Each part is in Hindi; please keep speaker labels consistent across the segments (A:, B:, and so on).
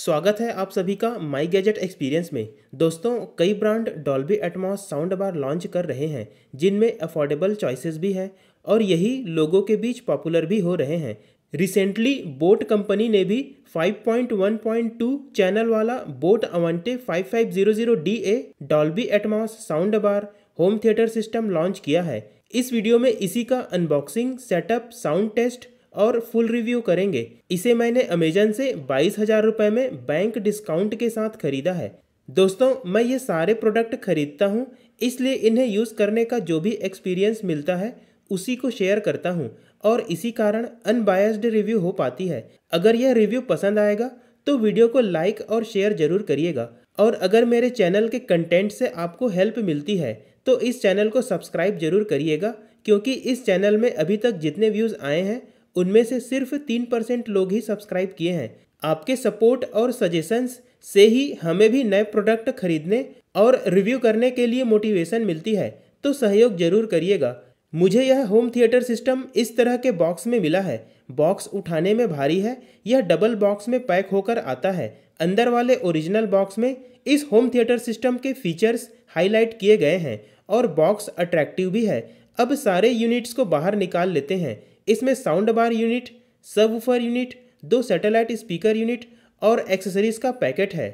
A: स्वागत है आप सभी का माई गैजेट एक्सपीरियंस में दोस्तों कई brand Dolby Atmos sound bar launch कर रहे हैं जिनमें अफोर्डेबल चॉइसेस भी हैं और यही लोगों के बीच पॉपुलर भी हो रहे हैं रिसेंटली बोट कंपनी ने भी 5.1.2 चैनल वाला boat Avante 5500DA Dolby Atmos sound bar home theatre system launch किया है इस वीडियो में इसी का अनबॉक्सिंग सेटअप साउंड टेस्ट और फुल रिव्यू करेंगे इसे मैंने अमेजन से बाईस हज़ार रुपये में बैंक डिस्काउंट के साथ खरीदा है दोस्तों मैं ये सारे प्रोडक्ट खरीदता हूँ इसलिए इन्हें यूज़ करने का जो भी एक्सपीरियंस मिलता है उसी को शेयर करता हूँ और इसी कारण अनबायस्ड रिव्यू हो पाती है अगर यह रिव्यू पसंद आएगा तो वीडियो को लाइक और शेयर जरूर करिएगा और अगर मेरे चैनल के कंटेंट से आपको हेल्प मिलती है तो इस चैनल को सब्सक्राइब जरूर करिएगा क्योंकि इस चैनल में अभी तक जितने व्यूज़ आए हैं उनमें से सिर्फ तीन परसेंट लोग ही सब्सक्राइब किए हैं आपके सपोर्ट और सजेशंस से ही हमें भी नए प्रोडक्ट खरीदने और रिव्यू करने के लिए मोटिवेशन मिलती है तो सहयोग जरूर करिएगा मुझे यह होम थिएटर सिस्टम इस तरह के बॉक्स में मिला है बॉक्स उठाने में भारी है यह डबल बॉक्स में पैक होकर आता है अंदर वाले ओरिजिनल बॉक्स में इस होम थिएटर सिस्टम के फीचर्स हाईलाइट किए गए हैं और बॉक्स अट्रैक्टिव भी है अब सारे यूनिट्स को बाहर निकाल लेते हैं इसमें sound bar unit sub unit दो सैटेलाइट स्पीकर यूनिट और एक्सेसरीज का पैकेट है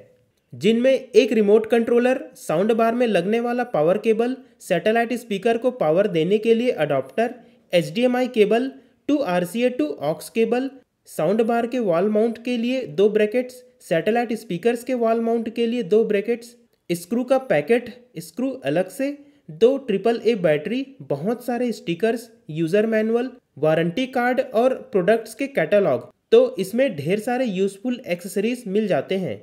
A: जिनमें एक रिमोट कंट्रोलर साउंड बार में लगने वाला पावर केबल सैटेलाइट स्पीकर को पावर देने के लिए adapter H cable two R C A to aux cable sound bar के वॉल माउंट के लिए दो ब्रैकेट्स सैटेलाइट स्पीकर्स के वॉल माउंट के लिए दो ब्रैकेट्स स्क्रू का पैकेट स्क्रू अलग से दो ट्रिपल ए बैटरी बहुत सारे stickers user manual warranty card और प्रोडक्ट्स के कैटलॉग तो इसमें ढेर सारे यूजफुल एक्सेसरीज मिल जाते हैं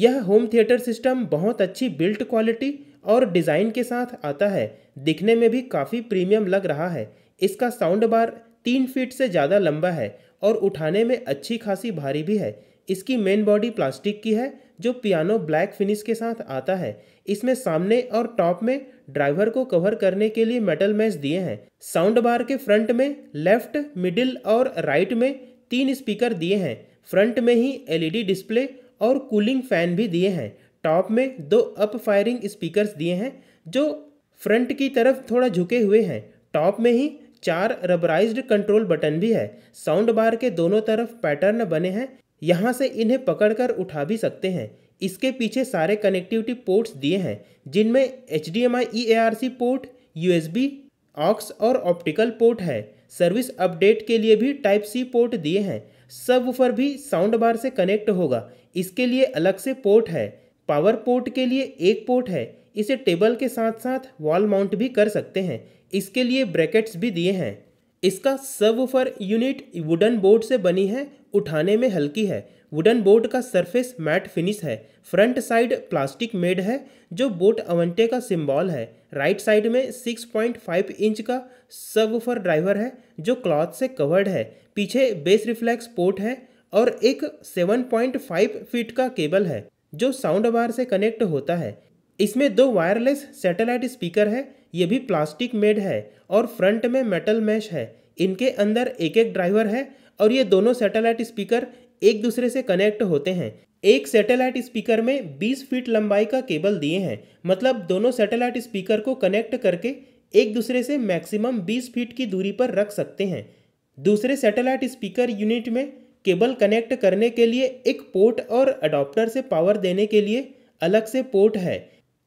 A: यह होम थिएटर सिस्टम बहुत अच्छी बिल्ट क्वालिटी और डिज़ाइन के साथ आता है दिखने में भी काफ़ी प्रीमियम लग रहा है इसका साउंड बार तीन फीट से ज़्यादा लंबा है और उठाने में अच्छी खासी भारी भी है इसकी मेन बॉडी प्लास्टिक की है जो पियानो ब्लैक फिनिश के साथ आता है इसमें सामने और टॉप में ड्राइवर को कवर करने के लिए मेटल मैच दिए हैं साउंड बार के फ्रंट में लेफ्ट मिडिल और राइट में तीन स्पीकर दिए हैं फ्रंट में ही एलईडी डिस्प्ले और कूलिंग फैन भी दिए हैं टॉप में दो अप फायरिंग स्पीकर दिए हैं जो फ्रंट की तरफ थोड़ा झुके हुए हैं टॉप में ही चार रबराइज्ड कंट्रोल बटन भी है साउंड बार के दोनों तरफ पैटर्न बने हैं यहाँ से इन्हें पकड़कर उठा भी सकते हैं इसके पीछे सारे कनेक्टिविटी पोर्ट्स दिए हैं जिनमें H D M I E A R C port U S B aux और ऑप्टिकल पोर्ट है सर्विस अपडेट के लिए भी टाइप सी पोर्ट दिए हैं सब ऊपर भी साउंड बार से कनेक्ट होगा इसके लिए अलग से पोर्ट है पावर पोर्ट के लिए एक पोर्ट है इसे टेबल के साथ साथ वॉल माउंट भी कर सकते हैं इसके लिए ब्रैकेट्स भी दिए हैं इसका सब ऊपर यूनिट वुडन बोर्ड से बनी है उठाने में हल्की है वुडन बोट का सरफेस मैट फिनिश है फ्रंट साइड प्लास्टिक मेड है जो बोट अवंटे का सिंबल है राइट साइड में 6.5 इंच का सब ड्राइवर है जो क्लॉथ से कवर्ड है पीछे बेस रिफ्लेक्स पोर्ट है और एक 7.5 फीट का केबल है जो साउंड बार से कनेक्ट होता है इसमें दो वायरलेस सैटेलाइट स्पीकर है ये भी प्लास्टिक मेड है और फ्रंट में मेटल मैश है इनके अंदर एक एक ड्राइवर है और ये दोनों सैटेलाइट स्पीकर एक दूसरे से कनेक्ट होते हैं एक सैटेलाइट स्पीकर में 20 फीट लंबाई का केबल दिए हैं मतलब दोनों सैटेलाइट स्पीकर को कनेक्ट करके एक दूसरे से मैक्सिमम 20 फीट की दूरी पर रख सकते हैं दूसरे सैटेलाइट स्पीकर यूनिट में केबल कनेक्ट करने के लिए एक पोर्ट और अडॉप्टर से पावर देने के लिए अलग से पोर्ट है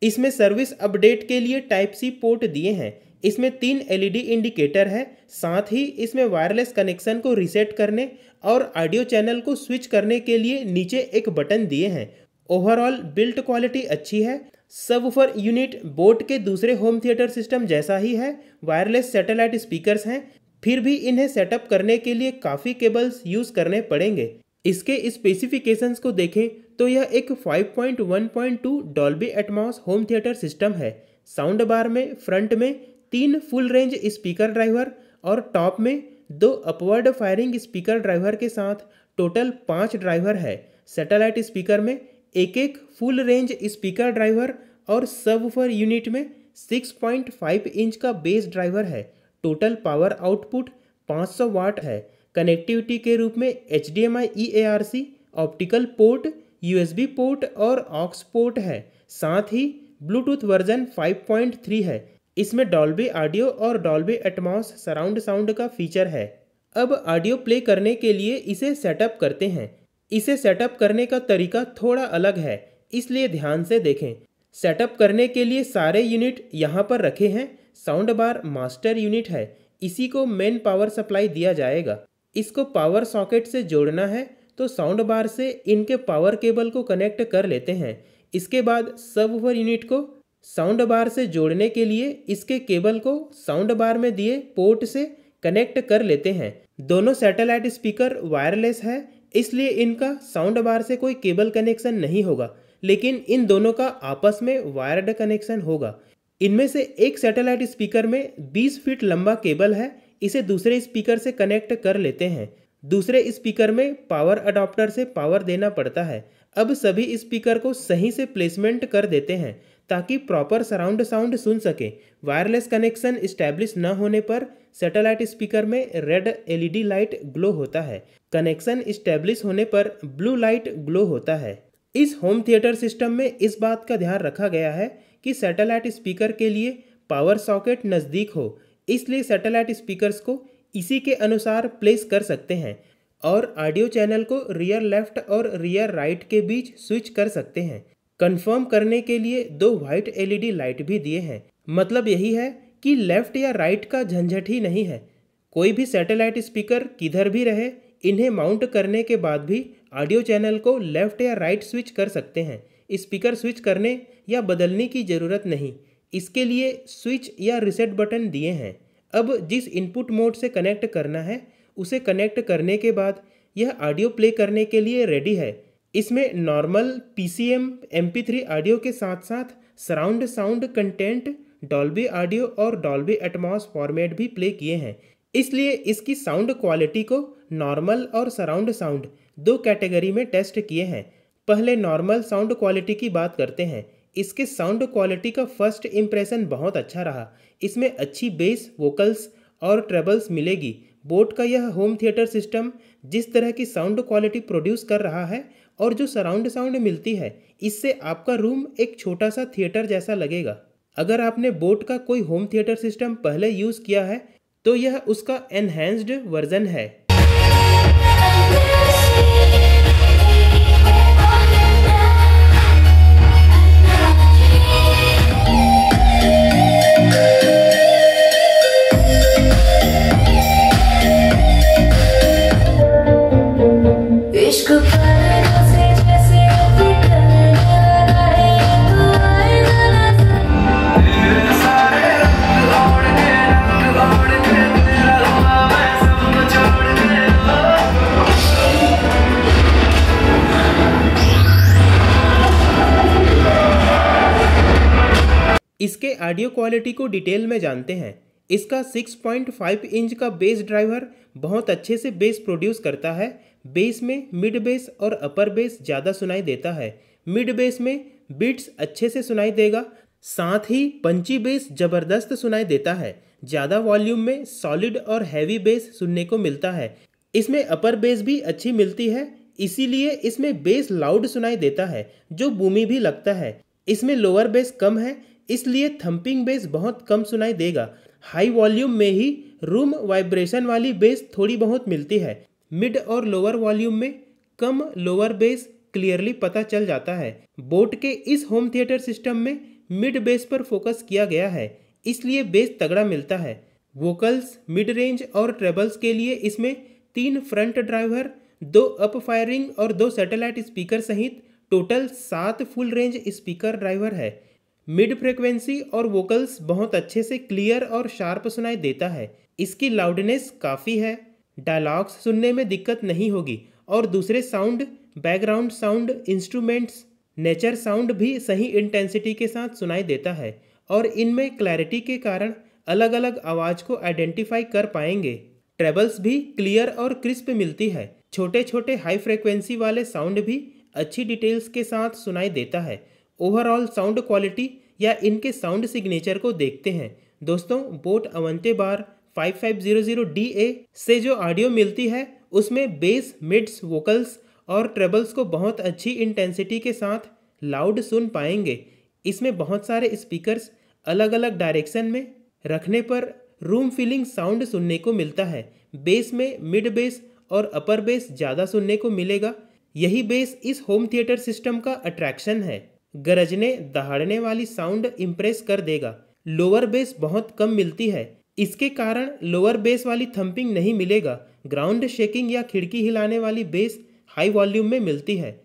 A: इसमें सर्विस अपडेट के लिए टाइप सी पोर्ट दिए हैं इसमें तीन एलईडी इंडिकेटर e है साथ ही इसमें वायरलेस कनेक्शन को रिसेट करने और ऑडियो चैनल को स्विच करने के लिए नीचे एक बटन दिए हैं ओवरऑल बिल्ट क्वालिटी अच्छी है सबवूफर यूनिट बोट के दूसरे होम थिएटर सिस्टम जैसा ही है वायरलेस सैटेलाइट स्पीकर्स हैं फिर भी इन्हें सेटअप करने के लिए काफ़ी केबल्स यूज़ करने पड़ेंगे इसके स्पेसिफिकेशंस को देखें तो यह एक 5.1.2 point Dolby Atmos home theatre system है साउंड बार में फ्रंट में तीन फुल रेंज स्पीकर ड्राइवर और टॉप में दो अपवर्ड फायरिंग स्पीकर ड्राइवर के साथ टोटल पाँच ड्राइवर है सैटेलाइट स्पीकर में एक एक फुल रेंज स्पीकर ड्राइवर और सबफर यूनिट में 6.5 इंच का बेस ड्राइवर है टोटल पावर आउटपुट 500 वाट है कनेक्टिविटी के रूप में H D M e optical port USB port और ऑक्स पोर्ट है साथ ही ब्लूटूथ वर्जन 5.3 है इसमें डॉल्बे ऑडियो और डॉल्बे एटमॉस सराउंड साउंड का फीचर है अब ऑडियो प्ले करने के लिए इसे सेटअप करते हैं इसे सेटअप करने का तरीका थोड़ा अलग है इसलिए ध्यान से देखें सेटअप करने के लिए सारे यूनिट यहाँ पर रखे हैं साउंड बार मास्टर यूनिट है इसी को मेन पावर सप्लाई दिया जाएगा इसको पावर सॉकेट से जोड़ना है तो साउंड बार से इनके पावर केबल को कनेक्ट कर लेते हैं इसके बाद सब यूनिट को साउंड बार से जोड़ने के लिए इसके केबल को साउंड बार में दिए पोर्ट से कनेक्ट कर लेते हैं दोनों सैटेलाइट स्पीकर वायरलेस है इसलिए इनका साउंड बार से कोई केबल कनेक्शन नहीं होगा लेकिन इन दोनों का आपस में वायर्ड कनेक्शन होगा इनमें से एक सैटेलाइट स्पीकर में 20 फीट लंबा केबल है इसे दूसरे स्पीकर से कनेक्ट कर लेते हैं दूसरे स्पीकर में पावर अडॉप्टर से पावर देना पड़ता है अब सभी स्पीकर को सही से प्लेसमेंट कर देते हैं ताकि प्रॉपर सराउंड साउंड सुन सकें वायरलेस कनेक्शन इस्टेब्लिश न होने पर सैटेलाइट स्पीकर में रेड एलईडी लाइट ग्लो होता है कनेक्शन इस्टेब्लिश होने पर ब्लू लाइट ग्लो होता है इस होम थिएटर सिस्टम में इस बात का ध्यान रखा गया है कि सैटेलाइट स्पीकर के लिए पावर सॉकेट नज़दीक हो इसलिए सैटेलाइट स्पीकर्स को इसी के अनुसार प्लेस कर सकते हैं और ऑडियो चैनल को रियर लेफ्ट और रियर राइट के बीच स्विच कर सकते हैं कंफर्म करने के लिए दो व्हाइट एलईडी लाइट भी दिए हैं मतलब यही है कि लेफ़्ट या राइट का झंझट ही नहीं है कोई भी सैटेलाइट स्पीकर किधर भी रहे इन्हें माउंट करने के बाद भी ऑडियो चैनल को लेफ़्ट या राइट स्विच कर सकते हैं स्पीकर स्विच करने या बदलने की ज़रूरत नहीं इसके लिए स्विच या रिसेट बटन दिए हैं अब जिस इनपुट मोड से कनेक्ट करना है उसे कनेक्ट करने के बाद यह ऑडियो प्ले करने के लिए रेडी है इसमें normal P C M M P three audio के साथ साथ surround sound content Dolby audio और डॉल्बी एटमॉस फॉर्मेट भी प्ले किए हैं इसलिए इसकी साउंड क्वालिटी को नॉर्मल और सराउंड साउंड दो कैटेगरी में टेस्ट किए हैं पहले नॉर्मल साउंड क्वालिटी की बात करते हैं इसके साउंड क्वालिटी का फर्स्ट इम्प्रेशन बहुत अच्छा रहा इसमें अच्छी बेस वोकल्स और ट्रेबल्स मिलेगी बोट का यह होम थिएटर सिस्टम जिस तरह की साउंड क्वालिटी प्रोड्यूस कर रहा है और जो सराउंड साउंड मिलती है इससे आपका रूम एक छोटा सा थिएटर जैसा लगेगा अगर आपने बोट का कोई होम थिएटर सिस्टम पहले यूज़ किया है तो यह उसका एनहेंस्ड वर्जन है इसके ऑडियो क्वालिटी को डिटेल में जानते हैं इसका 6.5 इंच का बेस ड्राइवर बहुत अच्छे से बेस प्रोड्यूस करता है बेस में मिड बेस और अपर बेस ज़्यादा सुनाई देता है मिड बेस में बीट्स अच्छे से सुनाई देगा साथ ही पंची बेस जबरदस्त सुनाई देता है ज़्यादा वॉल्यूम में सॉलिड और हैवी बेस सुनने को मिलता है इसमें अपर बेस भी अच्छी मिलती है इसीलिए इसमें बेस लाउड सुनाई देता है जो बूमी भी लगता है इसमें लोअर बेस कम है इसलिए थम्पिंग बेस बहुत कम सुनाई देगा हाई वॉल्यूम में ही रूम वाइब्रेशन वाली बेस थोड़ी बहुत मिलती है मिड और लोअर वॉल्यूम में कम लोअर बेस क्लियरली पता चल जाता है बोट के इस होम थिएटर सिस्टम में मिड बेस पर फोकस किया गया है इसलिए बेस तगड़ा मिलता है वोकल्स मिड रेंज और ट्रेबल्स के लिए इसमें तीन फ्रंट ड्राइवर दो अप फायरिंग और दो सैटेलाइट स्पीकर सहित टोटल सात फुल रेंज स्पीकर ड्राइवर है मिड फ्रिक्वेंसी और वोकल्स बहुत अच्छे से क्लियर और शार्प सुनाई देता है इसकी लाउडनेस काफ़ी है डायलॉग्स सुनने में दिक्कत नहीं होगी और दूसरे sound background sound instruments nature sound भी सही इंटेंसिटी के साथ सुनाई देता है और इनमें क्लैरिटी के कारण अलग अलग आवाज़ को आइडेंटिफाई कर पाएंगे ट्रेबल्स भी क्लियर और क्रिस्प मिलती है छोटे छोटे हाई फ्रिक्वेंसी वाले साउंड भी अच्छी डिटेल्स के साथ सुनाई देता है ओवरऑल साउंड क्वालिटी या इनके साउंड सिग्नेचर को देखते हैं दोस्तों बोट अवंते बार 5500DA से जो ऑडियो मिलती है उसमें बेस मिड्स वोकल्स और ट्रेबल्स को बहुत अच्छी इंटेंसिटी के साथ लाउड सुन पाएंगे इसमें बहुत सारे स्पीकर्स अलग अलग डायरेक्शन में रखने पर रूम फीलिंग साउंड सुनने को मिलता है बेस में मिड बेस और अपर बेस ज़्यादा सुनने को मिलेगा यही बेस इस होम थिएटर सिस्टम का अट्रैक्शन है गरजने दहाड़ने वाली साउंड इम्प्रेस कर देगा लोअर बेस बहुत कम मिलती है इसके कारण लोअर बेस वाली थंपिंग नहीं मिलेगा ग्राउंड शेकिंग या खिड़की हिलाने वाली बेस हाई वॉल्यूम में मिलती है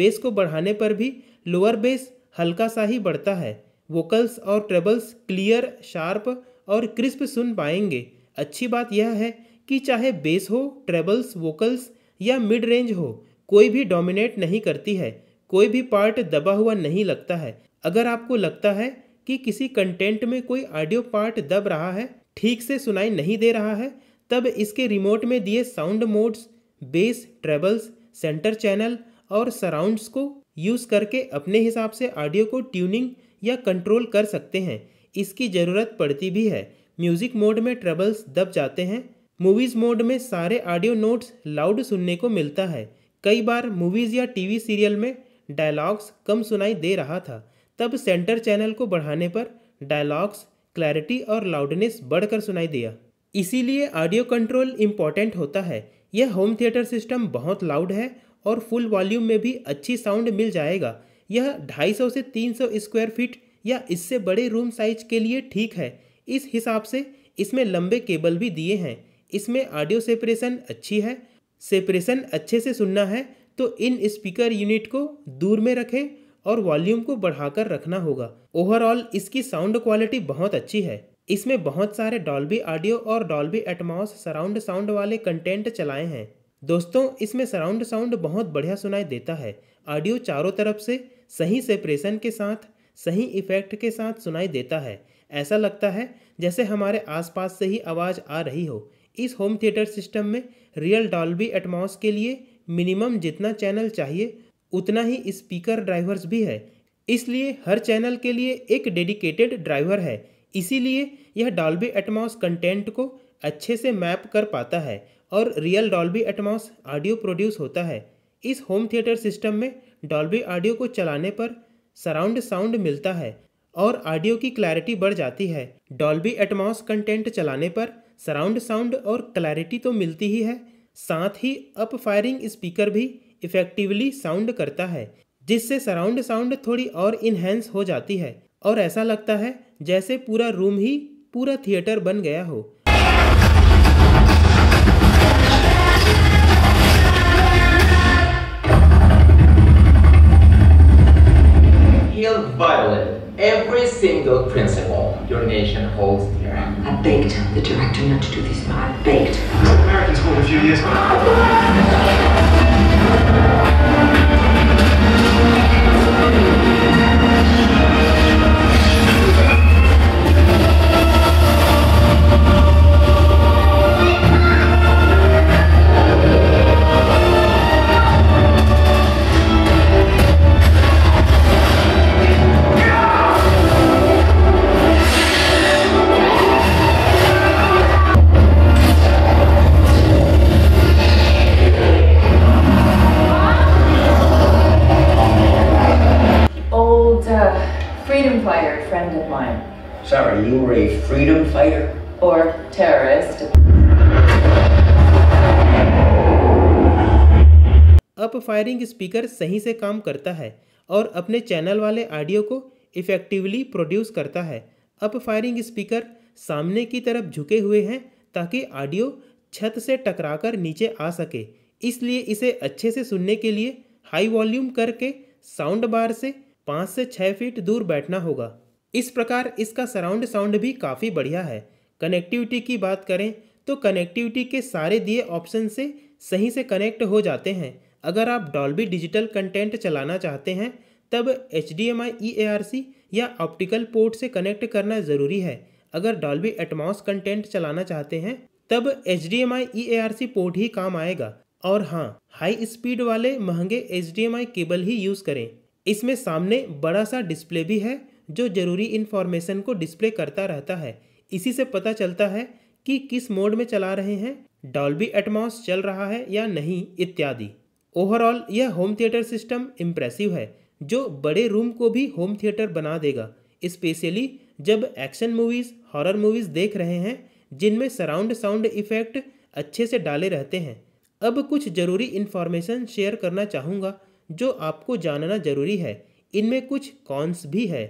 A: बेस को बढ़ाने पर भी लोअर बेस हल्का सा ही बढ़ता है वोकल्स और ट्रेबल्स क्लियर शार्प और क्रिस्प सुन पाएंगे अच्छी बात यह है कि चाहे बेस हो ट्रेबल्स वोकल्स या मिड रेंज हो कोई भी डोमिनेट नहीं करती है कोई भी पार्ट दबा हुआ नहीं लगता है अगर आपको लगता है कि किसी कंटेंट में कोई ऑडियो पार्ट दब रहा है ठीक से सुनाई नहीं दे रहा है तब इसके रिमोट में दिए sound modes bass trebles centre channel और सराउंड्स को यूज़ करके अपने हिसाब से ऑडियो को ट्यूनिंग या कंट्रोल कर सकते हैं इसकी ज़रूरत पड़ती भी है म्यूज़िक मोड में ट्रबल्स दब जाते हैं मूवीज़ मोड में सारे ऑडियो नोट्स लाउड सुनने को मिलता है कई बार मूवीज़ या टीवी सीरियल में डायलॉग्स कम सुनाई दे रहा था तब सेंटर चैनल को बढ़ाने पर डायलॉग्स क्लैरिटी और लाउडनेस बढ़कर सुनाई दिया इसीलिए ऑडियो कंट्रोल इम्पॉर्टेंट होता है यह होम थिएटर सिस्टम बहुत लाउड है और फुल वॉल्यूम में भी अच्छी साउंड मिल जाएगा यह 250 से 300 स्क्वायर फीट या इससे बड़े रूम साइज के लिए ठीक है इस हिसाब से इसमें लंबे केबल भी दिए हैं इसमें ऑडियो सेपरेशन अच्छी है सेपरेशन अच्छे से सुनना है तो इन स्पीकर यूनिट को दूर में रखें और वॉल्यूम को बढ़ाकर रखना होगा ओवरऑल इसकी साउंड क्वालिटी बहुत अच्छी है इसमें बहुत सारे डॉल्बी ऑडियो और डॉल्बी एटमॉस सराउंड साउंड वाले कंटेंट चलाए हैं दोस्तों इसमें सराउंड साउंड बहुत बढ़िया सुनाई देता है ऑडियो चारों तरफ से सही सेपरेशन के साथ सही इफेक्ट के साथ सुनाई देता है ऐसा लगता है जैसे हमारे आसपास से ही आवाज़ आ रही हो इस होम थिएटर सिस्टम में रियल डॉल्बी एटमॉस के लिए मिनिमम जितना चैनल चाहिए उतना ही स्पीकर ड्राइवर्स भी है इसलिए हर चैनल के लिए एक डेडिकेटेड ड्राइवर है इसीलिए यह डॉल्बी एटमॉस कंटेंट को अच्छे से मैप कर पाता है और real Dolby Atmos audio produce होता है इस होम थिएटर सिस्टम में डॉल्बी ऑडियो को चलाने पर सराउंड साउंड मिलता है और ऑडियो की क्लैरिटी बढ़ जाती है डॉल्बी एटमॉस कंटेंट चलाने पर सराउंड साउंड और क्लैरिटी तो मिलती ही है साथ ही अप फायरिंग स्पीकर भी इफेक्टिवली साउंड करता है जिससे सराउंड साउंड थोड़ी और इन्हेंस हो जाती है और ऐसा लगता है जैसे पूरा रूम ही पूरा थिएटर बन गया हो he'll violate every single principle your nation holds dear. I begged the director not to do this, but I begged. Americans school a few years back. Up firing speaker सही से काम करता है और अपने चैनल वाले ऑडियो को इफ़ेक्टिवली प्रोड्यूस करता है अप फायरिंग स्पीकर सामने की तरफ झुके हुए हैं ताकि ऑडियो छत से टकराकर नीचे आ सके इसलिए इसे अच्छे से सुनने के लिए हाई वॉल्यूम करके साउंड बार से पाँच से छः फीट दूर बैठना होगा इस प्रकार इसका सराउंड साउंड भी काफ़ी बढ़िया है कनेक्टिविटी की बात करें तो कनेक्टिविटी के सारे दिए ऑप्शन से सही से कनेक्ट हो जाते हैं अगर आप डॉल्बी डिजिटल कंटेंट चलाना चाहते हैं तब एच डी एम या ऑप्टिकल पोर्ट से कनेक्ट करना ज़रूरी है अगर डॉल्बी एटमॉस कंटेंट चलाना चाहते हैं तब एच डी एम पोर्ट ही काम आएगा और हाँ हाई स्पीड वाले महंगे एच केबल ही यूज़ करें इसमें सामने बड़ा सा डिस्प्ले भी है जो ज़रूरी इन्फॉर्मेशन को डिस्प्ले करता रहता है इसी से पता चलता है कि किस मोड में चला रहे हैं डॉल्बी एटमॉस चल रहा है या नहीं इत्यादि ओवरऑल यह होम थिएटर सिस्टम इम्प्रेसिव है जो बड़े रूम को भी होम थिएटर बना देगा स्पेशली जब एक्शन मूवीज़ हॉरर मूवीज़ देख रहे हैं जिनमें सराउंड साउंड इफ़ेक्ट अच्छे से डाले रहते हैं अब कुछ ज़रूरी इन्फॉर्मेशन शेयर करना चाहूँगा जो आपको जानना ज़रूरी है इनमें कुछ कॉन्स भी है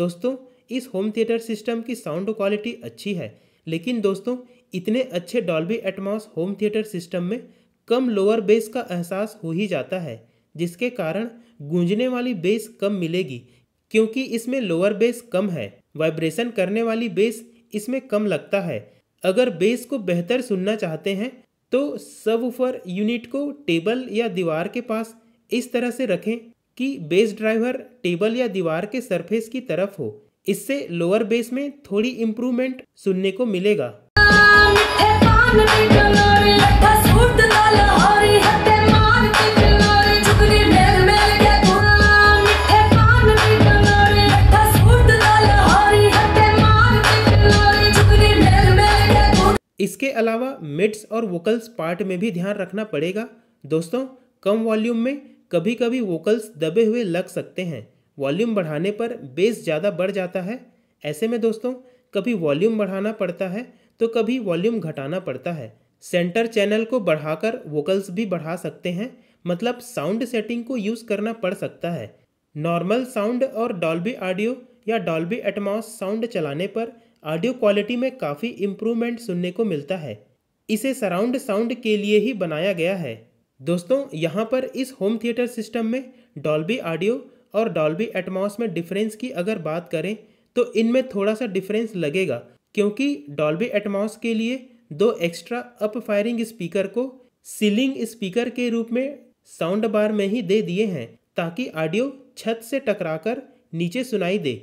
A: दोस्तों इस होम थिएटर सिस्टम की साउंड क्वालिटी अच्छी है लेकिन दोस्तों इतने अच्छे Dolby Atmos home theatre system में कम लोअर बेस का एहसास हो ही जाता है जिसके कारण गूंजने वाली बेस कम मिलेगी क्योंकि इसमें लोअर बेस कम है वाइब्रेशन करने वाली बेस इसमें कम लगता है अगर बेस को बेहतर सुनना चाहते हैं तो सब ऊपर यूनिट को टेबल या दीवार के पास इस तरह से रखें कि बेस ड्राइवर टेबल या दीवार के सरफेस की तरफ हो इससे लोअर बेस में थोड़ी इम्प्रूवमेंट सुनने को मिलेगा इसके अलावा मिड्स और वोकल्स पार्ट में भी ध्यान रखना पड़ेगा दोस्तों कम वॉल्यूम में कभी कभी वोकल्स दबे हुए लग सकते हैं वॉल्यूम बढ़ाने पर बेस ज़्यादा बढ़ जाता है ऐसे में दोस्तों कभी वॉल्यूम बढ़ाना पड़ता है तो कभी वॉल्यूम घटाना पड़ता है सेंटर चैनल को बढ़ाकर वोकल्स भी बढ़ा सकते हैं मतलब साउंड सेटिंग को यूज़ करना पड़ सकता है नॉर्मल साउंड और डॉल्बी ऑडियो या डॉल्बी एटमॉस साउंड चलाने पर ऑडियो क्वालिटी में काफ़ी इम्प्रूवमेंट सुनने को मिलता है इसे सराउंड साउंड के लिए ही बनाया गया है दोस्तों यहाँ पर इस होम थिएटर सिस्टम में डॉल्बी ऑडियो और डॉल्बी एटमॉस में डिफरेंस की अगर बात करें तो इनमें थोड़ा सा डिफरेंस लगेगा क्योंकि डॉल्बी एटमॉस के लिए दो एक्स्ट्रा अप फायरिंग स्पीकर को सीलिंग स्पीकर के रूप में साउंड बार में ही दे दिए हैं ताकि ऑडियो छत से टकराकर नीचे सुनाई दे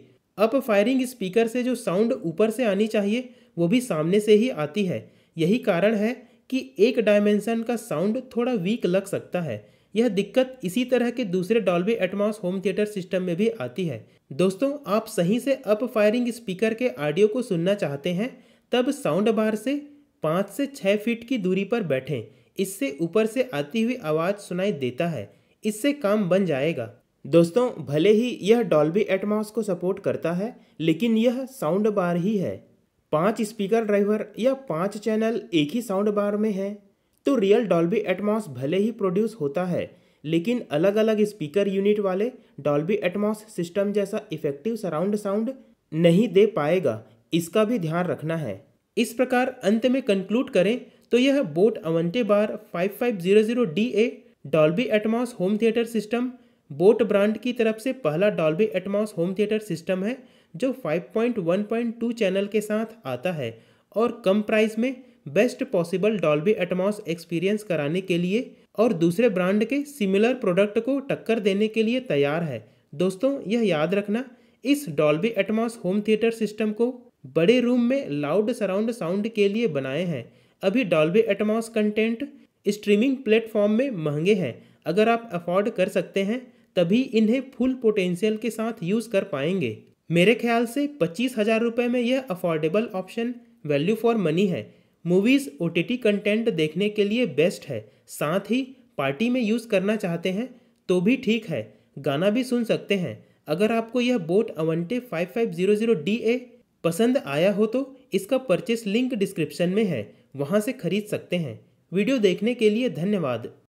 A: अप फायरिंग स्पीकर से जो साउंड ऊपर से आनी चाहिए वो भी सामने से ही आती है यही कारण है कि एक डायमेंशन का साउंड थोड़ा वीक लग सकता है यह दिक्कत इसी तरह के दूसरे Dolby Atmos home theatre system में भी आती है दोस्तों आप सही से अप फायरिंग स्पीकर के ऑडियो को सुनना चाहते हैं तब साउंड बार से पाँच से छः फीट की दूरी पर बैठें इससे ऊपर से आती हुई आवाज़ सुनाई देता है इससे काम बन जाएगा दोस्तों भले ही यह डॉल्बी एटमॉस को सपोर्ट करता है लेकिन यह साउंड बार ही है पांच स्पीकर ड्राइवर या पांच चैनल एक ही साउंड बार में है तो रियल डॉल्बी एटमॉस भले ही प्रोड्यूस होता है लेकिन अलग अलग स्पीकर यूनिट वाले डॉल्बी एटमॉस सिस्टम जैसा इफेक्टिव सराउंड साउंड नहीं दे पाएगा इसका भी ध्यान रखना है इस प्रकार अंत में कंक्लूड करें तो यह boAt Avante bar five five zero zero D A Dolby Atmos home theatre system boAt brand की तरफ से पहला Dolby Atmos home theatre system है जो 5.1.2 चैनल के साथ आता है और कम प्राइस में best possible Dolby Atmos experience कराने के लिए और दूसरे ब्रांड के सिमिलर प्रोडक्ट को टक्कर देने के लिए तैयार है दोस्तों यह याद रखना इस Dolby Atmos home theatre system को बड़े रूम में लाउड सराउंड साउंड के लिए बनाए हैं अभी Dolby Atmos content streaming platform में महंगे हैं अगर आप अफोर्ड कर सकते हैं तभी इन्हें फुल पोटेंशियल के साथ यूज़ कर पाएंगे मेरे ख्याल से पच्चीस हज़ार रुपये में यह affordable option value for money है मूवीज़ ओ टी कंटेंट देखने के लिए बेस्ट है साथ ही पार्टी में यूज़ करना चाहते हैं तो भी ठीक है गाना भी सुन सकते हैं अगर आपको यह boAt Avante five five zero zero D A पसंद आया हो तो इसका परचेस लिंक डिस्क्रिप्शन में है वहाँ से खरीद सकते हैं वीडियो देखने के लिए धन्यवाद